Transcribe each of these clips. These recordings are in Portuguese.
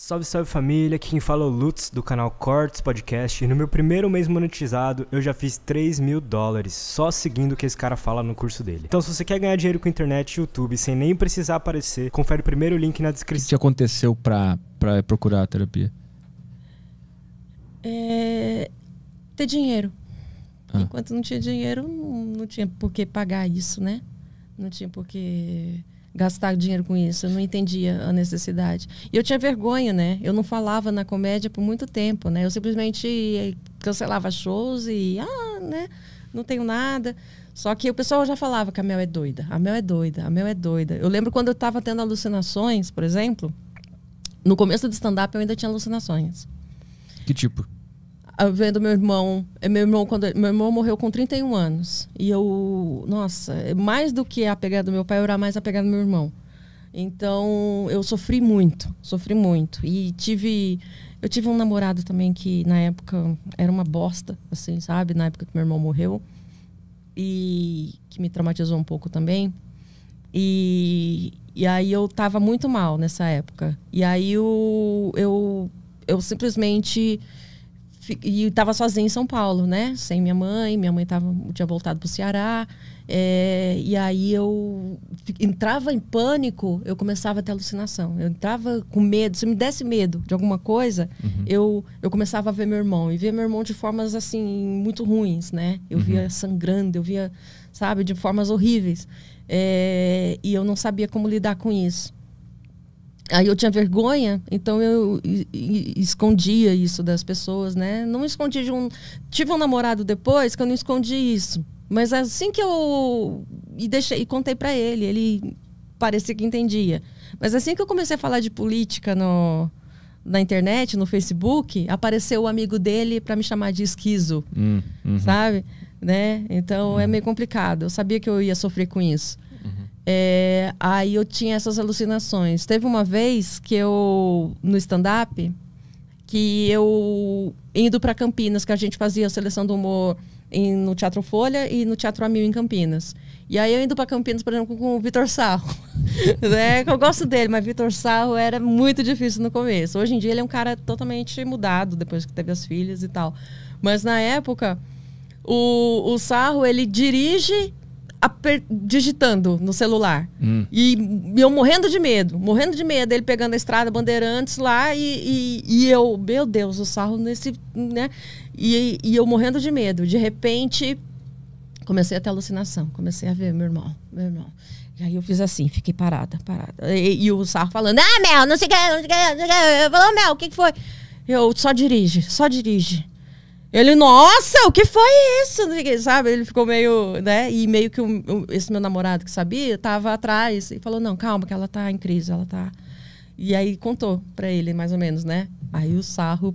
Salve, salve família, aqui quem fala é o Lutz do canal Cortes Podcast e no meu primeiro mês monetizado eu já fiz 3 mil dólares só seguindo o que esse cara fala no curso dele. Então se você quer ganhar dinheiro com internet e YouTube sem nem precisar aparecer, confere o primeiro link na descrição. O que te aconteceu pra, pra procurar a terapia? É... ter dinheiro. Ah. Enquanto não tinha dinheiro, não, não tinha por que pagar isso, né? Não tinha por que gastar dinheiro com isso. Eu não entendia a necessidade. E eu tinha vergonha, né? Eu não falava na comédia por muito tempo, né? Eu simplesmente eh, cancelava shows e, ah, né? Não tenho nada. Só que o pessoal já falava que a Mel é doida, a Mel é doida, a Mel é doida. Eu lembro quando eu estava tendo alucinações, por exemplo, no começo do stand-up eu ainda tinha alucinações. Que tipo? Ah, vendo meu irmão. É, meu irmão, quando, meu irmão morreu com 31 anos. E eu, nossa, é mais do que a pegada do meu pai, eu era mais a pegada do meu irmão. Então, eu sofri muito, sofri muito. E tive. Eu tive um namorado também que, na época, era uma bosta, assim, sabe? Na época que meu irmão morreu. E que me traumatizou um pouco também. E, e aí eu tava muito mal nessa época. E aí eu, eu, eu simplesmente e estava sozinha em São Paulo, né? Sem minha mãe, minha mãe tava, tinha voltado para o Ceará. É, e aí eu entrava em pânico, eu começava a ter alucinação. Eu entrava com medo, se me desse medo de alguma coisa, uhum. eu, eu começava a ver meu irmão. E via meu irmão de formas, assim, muito ruins, né? Eu uhum. via sangrando, eu via, sabe, de formas horríveis. É, e eu não sabia como lidar com isso. Aí eu tinha vergonha, então eu escondia isso das pessoas, né? Não escondi de um. Tive um namorado depois que eu não escondi isso. Mas assim que eu. E deixei, e contei para ele, ele parecia que entendia. Mas assim que eu comecei a falar de política no, na internet, no Facebook, apareceu o amigo dele para me chamar de esquizo, hum, uhum. sabe? Né? Então hum. é meio complicado. Eu sabia que eu ia sofrer com isso. É, aí eu tinha essas alucinações. Teve uma vez que eu, no stand-up, que eu, indo para Campinas, que a gente fazia a seleção do humor em, no Teatro Folha e no Teatro Amil em Campinas. E aí eu indo para Campinas, por exemplo, com o Vitor Sarro. né? Eu gosto dele, mas Vitor Sarro era muito difícil no começo. Hoje em dia ele é um cara totalmente mudado, depois que teve as filhas e tal. Mas na época, o, o Sarro, ele dirige digitando no celular. Hum. E, eu morrendo de medo, morrendo de medo, ele pegando a estrada Bandeirantes lá e, e, e eu, meu Deus, o sarro nesse, né? E, e eu morrendo de medo. De repente, comecei a ter alucinação, comecei a ver meu irmão, meu irmão. E aí eu fiz assim, fiquei parada, parada. E, e o sarro falando, ah, Mel, não sei o que, não sei o que, não sei o que. Falou, Mel, o que, que foi? Eu, só dirige, só dirige. Ele, nossa, o que foi isso? Sabe? Ele ficou meio, né? E meio que um, um, esse meu namorado que sabia estava atrás e falou: não, calma, que ela está em crise, ela tá E aí contou para ele, mais ou menos, né? Aí o sarro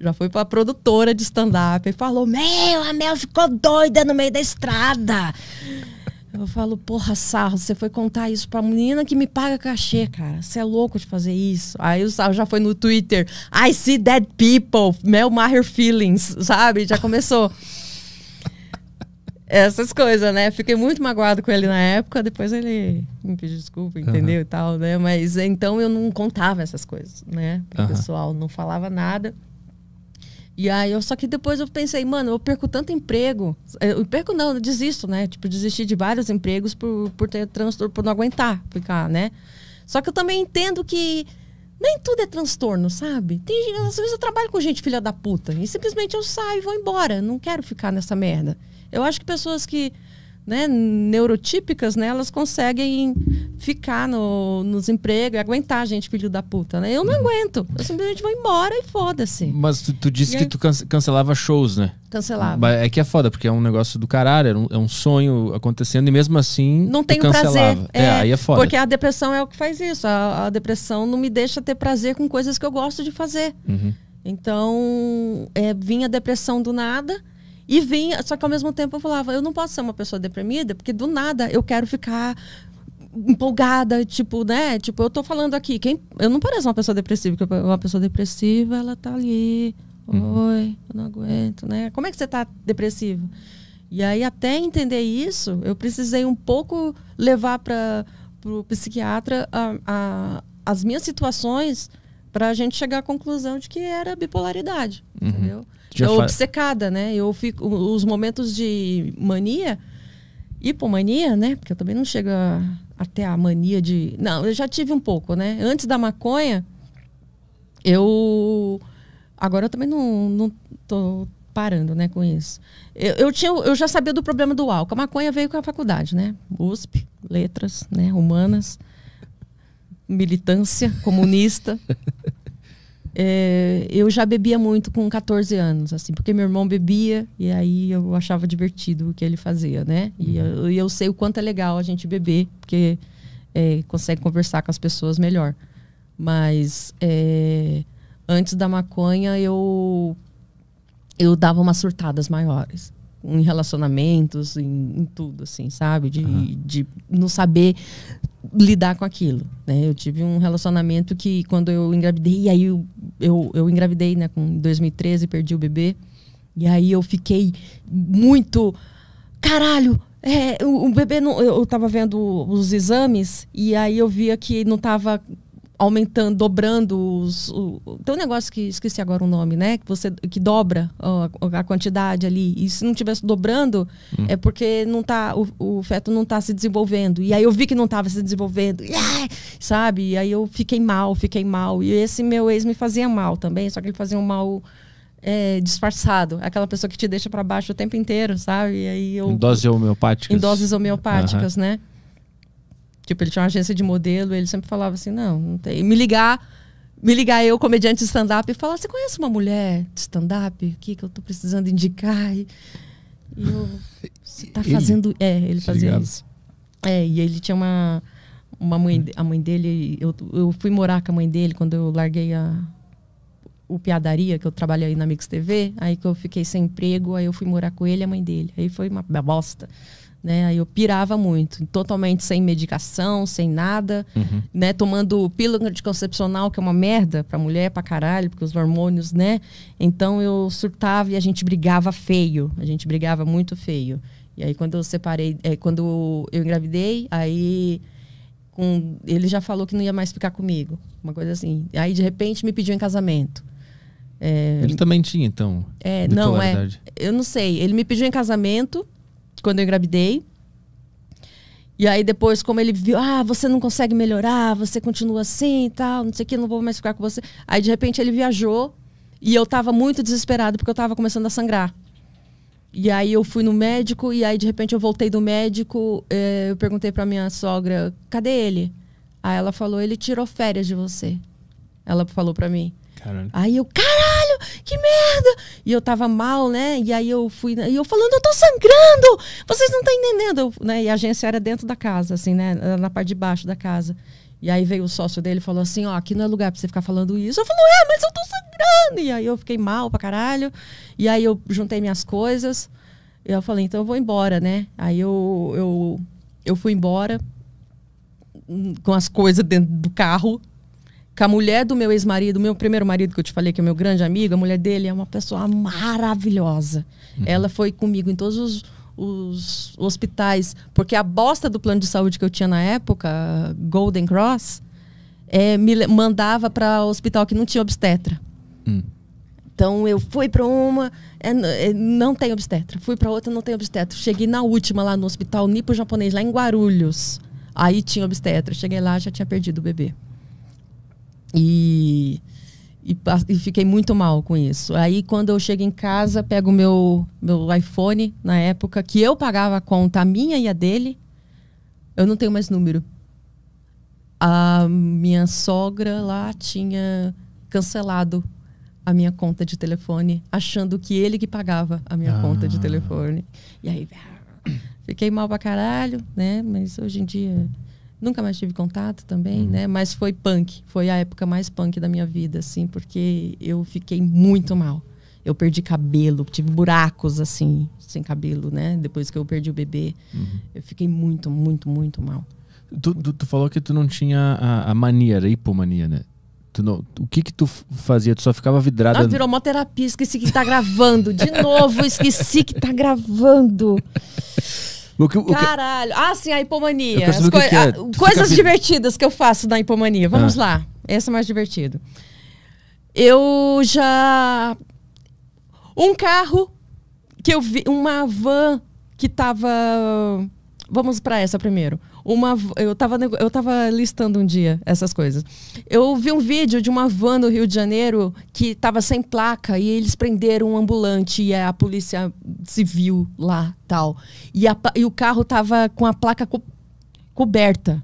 já foi pra produtora de stand-up e falou: Meu, a Mel ficou doida no meio da estrada. Eu falo, porra, Sarro, você foi contar isso pra menina que me paga cachê, cara. Você é louco de fazer isso. Aí o Sarro já foi no Twitter. I see dead people, Mel Maher feelings, sabe? Já começou. Essas coisas, né? Fiquei muito magoado com ele na época, depois ele me pediu desculpa, entendeu? Uhum. E tal, né? Mas então eu não contava essas coisas, né? Pro uhum. pessoal, não falava nada. E aí, eu, só que depois eu pensei, mano, eu perco tanto emprego. Eh, eu perco não, eu desisto, né? Tipo, desisti de vários empregos por, por ter transtorno, por não aguentar ficar, né? Só que eu também entendo que nem tudo é transtorno, sabe? Tem, às vezes eu trabalho com gente filha da puta e simplesmente eu saio e vou embora. Não quero ficar nessa merda. Eu acho que pessoas que né, neurotípicas, né, elas conseguem ficar no, nos empregos e aguentar a gente, filho da puta, né? Eu não aguento. Eu simplesmente vou embora e foda-se. Mas tu, tu disse e que aí... tu cancelava shows, né? Cancelava. É que é foda, porque é um negócio do caralho, é um, é um sonho acontecendo e mesmo assim. Não tem prazer. É, é, aí é foda. Porque a depressão é o que faz isso. A, a, depressão não me deixa ter prazer com coisas que eu gosto de fazer. Uhum. Então, é, vinha a depressão do nada e vinha, só que ao mesmo tempo eu falava, eu não posso ser uma pessoa deprimida, porque do nada eu quero ficar empolgada, tipo, né? Tipo, eu tô falando aqui, quem, eu não pareço uma pessoa depressiva, porque uma pessoa depressiva, ela tá ali, uhum. oi, eu não aguento, né? Como é que você tá depressivo? E aí até entender isso, eu precisei um pouco levar para o psiquiatra a, a, as minhas situações para a gente chegar à conclusão de que era bipolaridade, uhum. entendeu? eu obcecada, né? Eu fico os momentos de mania, hipomania, né? Porque eu também não chego a, até a mania de, não, eu já tive um pouco, né? Antes da maconha, eu agora eu também não não tô parando, né, com isso. Eu, eu tinha eu já sabia do problema do álcool. A maconha veio com a faculdade, né? USP, letras, né, humanas militância comunista. É, eu já bebia muito com 14 anos, assim, porque meu irmão bebia e aí eu achava divertido o que ele fazia, né? E uhum. eu, eu sei o quanto é legal a gente beber, porque é, consegue conversar com as pessoas melhor. Mas é, antes da maconha eu eu dava umas surtadas maiores em relacionamentos, em, em tudo, assim, sabe? De, uhum. de não saber lidar com aquilo. Né? Eu tive um relacionamento que quando eu engravidei, e aí eu, eu, eu engravidei né, com 2013, perdi o bebê. E aí eu fiquei muito. Caralho! É, o, o bebê não. Eu, eu tava vendo os exames e aí eu via que não tava aumentando, dobrando os. O, tem um negócio que esqueci agora o nome, né? Que você que dobra ó, a quantidade ali. E se não tivesse dobrando, hum. é porque não tá, o, o, feto não está se desenvolvendo. E aí eu vi que não estava se desenvolvendo. Yeah! Sabe? E aí eu fiquei mal, fiquei mal. E esse meu ex me fazia mal também, só que ele fazia um mal. É, disfarçado, aquela pessoa que te deixa para baixo o tempo inteiro, sabe? E aí eu, em doses homeopáticas. Em doses homeopáticas, uhum. né? Tipo, ele tinha uma agência de modelo, ele sempre falava assim: não, não tem. me ligar, me ligar eu, comediante de stand-up, e falar: você conhece uma mulher de stand-up aqui que eu tô precisando indicar? E, eu. Você tá ele? fazendo. É, ele tá fazia isso. É, e ele tinha uma. Uma mãe, a mãe dele, eu, eu fui morar com a mãe dele quando eu larguei a, o Piadaria, que eu trabalhei na Mix TV, aí que eu fiquei sem emprego, aí eu fui morar com ele e a mãe dele. Aí foi uma bosta. Né? Aí eu pirava muito, totalmente sem medicação, sem nada, uhum. né? Tomando pílula anticoncepcional, que é uma merda pra mulher, pra caralho, porque os hormônios, né? Então eu surtava e a gente brigava feio, a gente brigava muito feio. E aí quando eu separei, é, quando eu engravidei, aí com, ele já falou que não ia mais ficar comigo, uma coisa assim. Aí de repente me pediu em casamento. É, ele também tinha, então. É, não, é. Eu não sei. Ele me pediu em casamento quando eu engravidei. E aí depois, como ele viu, ah, você não consegue melhorar, você continua assim e tal, não sei o que, não vou mais ficar com você. Aí de repente ele viajou e eu tava muito desesperado porque eu tava começando a sangrar. E aí eu fui no médico e aí de repente eu voltei do médico, eh, eu perguntei pra minha sogra, cadê ele? Aí ela falou, ele tirou férias de você. Ela falou pra mim. Caralho. Aí eu, caralho! que merda! E eu tava mal, né? E aí eu fui, né? e eu falando, eu tô sangrando! Vocês não estão entendendo! né? E a agência era dentro da casa, assim, né? Na parte de baixo da casa. E aí veio o sócio dele e falou assim: ó, aqui não é lugar pra você ficar falando isso. Eu falei, é, mas eu tô sangrando! E aí eu fiquei mal pra caralho. E aí eu juntei minhas coisas. E eu falei, então eu vou embora, né? Aí eu, eu, eu fui embora hum, com as coisas dentro do carro com a mulher do meu ex-marido, meu primeiro marido que eu te falei, que é meu grande amigo, a mulher dele é uma pessoa maravilhosa. Uhum. Ela foi comigo em todos os, os, hospitais, porque a bosta do plano de saúde que eu tinha na época, Golden Cross, é, me mandava para hospital que não tinha obstetra. Uhum. Então eu fui para uma, é, é, não tem obstetra. Fui para outra, não tem obstetra. Cheguei na última lá no hospital nipo japonês lá em Guarulhos. Aí tinha obstetra. Cheguei lá, já tinha perdido o bebê. E, e, e, fiquei muito mal com isso. Aí, quando eu chego em casa, pego o meu, meu iPhone, na época, que eu pagava a conta a minha e a dele, eu não tenho mais número. A minha sogra lá tinha cancelado a minha conta de telefone, achando que ele que pagava a minha ah. conta de ah. telefone. E aí, fiquei mal pra caralho, né? Mas hoje em dia Nunca mais tive contato também, uhum. né? Mas foi punk. Foi a época mais punk da minha vida, assim, porque eu fiquei muito mal. Eu perdi cabelo, tive buracos, assim, sem cabelo, né? Depois que eu perdi o bebê. Uhum. Eu fiquei muito, muito, muito mal. Tu, tu, tu falou que tu não tinha a, a mania, a hipomania, né? Não, o que que tu fazia? Tu só ficava vidrada? Ah, virou mó terapia, esqueci que tá gravando. De novo, esqueci que tá gravando. O que, o Caralho. Ah, sim, a hipomania. As que é. Ah, coisas fica... divertidas que eu faço da hipomania. Vamos ah. lá. Essa é mais divertido. Eu já. Um carro que eu vi. Uma van que tava. Vamos para essa primeiro uma. Eu estava eu tava listando um dia essas coisas. Eu vi um vídeo de uma van no Rio de Janeiro que estava sem placa e eles prenderam um ambulante e a polícia civil lá tal. E, a, e o carro estava com a placa co coberta.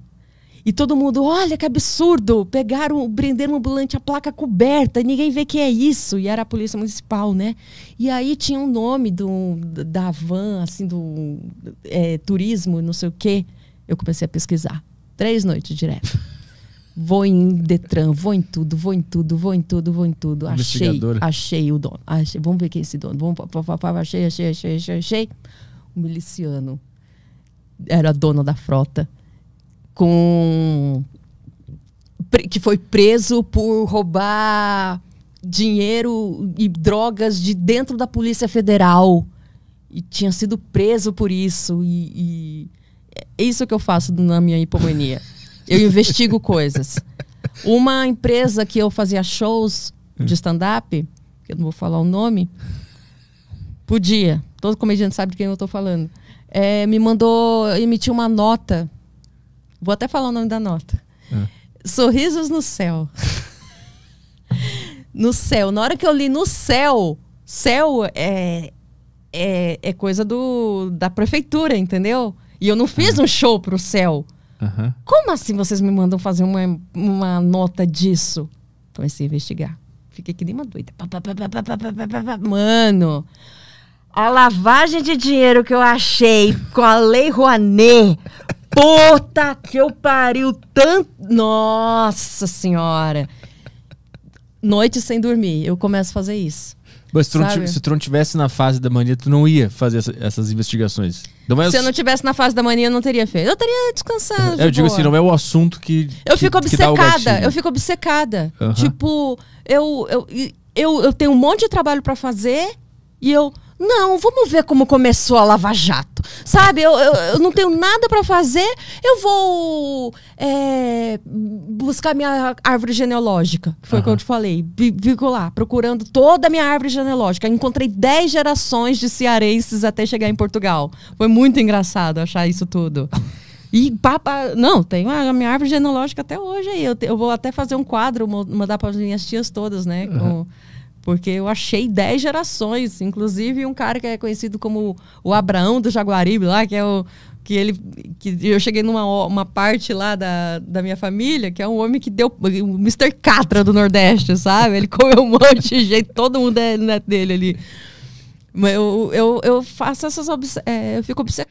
E todo mundo, olha que absurdo! Pegaram, prenderam um ambulante, a placa coberta, e ninguém vê que é isso. E era a polícia municipal, né? E aí tinha um nome do, da van, assim, do é, turismo, não sei o quê. Eu comecei a pesquisar. Três noites direto. Vou em Detran, vou em tudo, vou em tudo, vou em tudo, vou em tudo. Achei, achei o dono. Achei, vamos ver quem é esse dono. Vamos, papapá, achei, achei, achei, achei, achei. O miliciano era dono da frota com que foi preso por roubar dinheiro e drogas de dentro da Polícia Federal e tinha sido preso por isso e, e é isso que eu faço na minha hipomania. Eu investigo coisas. Uma empresa que eu fazia shows hum. de stand-up, que eu não vou falar o nome, podia. Todo comediante sabe de quem eu estou falando. É, me mandou emitir uma nota. Vou até falar o nome da nota. Ah. Sorrisos no céu. no céu. Na hora que eu li no céu, céu é, é, é coisa do, da prefeitura, entendeu? E eu não fiz uhum. um show pro céu. Uhum. Como assim vocês me mandam fazer uma, uma nota disso? Comecei a investigar. Fiquei que nem uma doida. Mano, a lavagem de dinheiro que eu achei com a Lei Rouanet. Puta que eu pariu tanto. Nossa senhora. Noite sem dormir, eu começo a fazer isso. Mas se tu, não, se tu, não, tivesse na fase da mania, tu não ia fazer essa, essas investigações. Não é se eu não tivesse na fase da mania, eu não teria feito. Eu teria descansado. De eu digo assim, boa. assim, não é o assunto que. Eu que, fico obcecada. eu fico obcecada. Uhum. Tipo, eu, eu, eu, eu tenho um monte de trabalho para fazer e eu. Não, vamos ver como começou a Lava Jato. Sabe, eu, eu, eu não tenho nada para fazer, eu vou é, buscar minha árvore genealógica. Que foi o uhum. que eu te falei. Fico lá, procurando toda a minha árvore genealógica. Encontrei 10 gerações de cearenses até chegar em Portugal. Foi muito engraçado achar isso tudo. E papa, não, tem a minha árvore genealógica até hoje aí. Eu, te, eu vou até fazer um quadro, mandar para as minhas tias todas, né? Com, uhum porque eu achei 10 gerações, inclusive um cara que é conhecido como o Abraão do Jaguaribe lá, que é o que ele que eu cheguei numa uma parte lá da, da minha família, que é um homem que deu o Mr. Catra do Nordeste, sabe? Ele comeu um monte de jeito, todo mundo é dele ali. Eu, eu, eu faço essas. É, eu fico obcecado.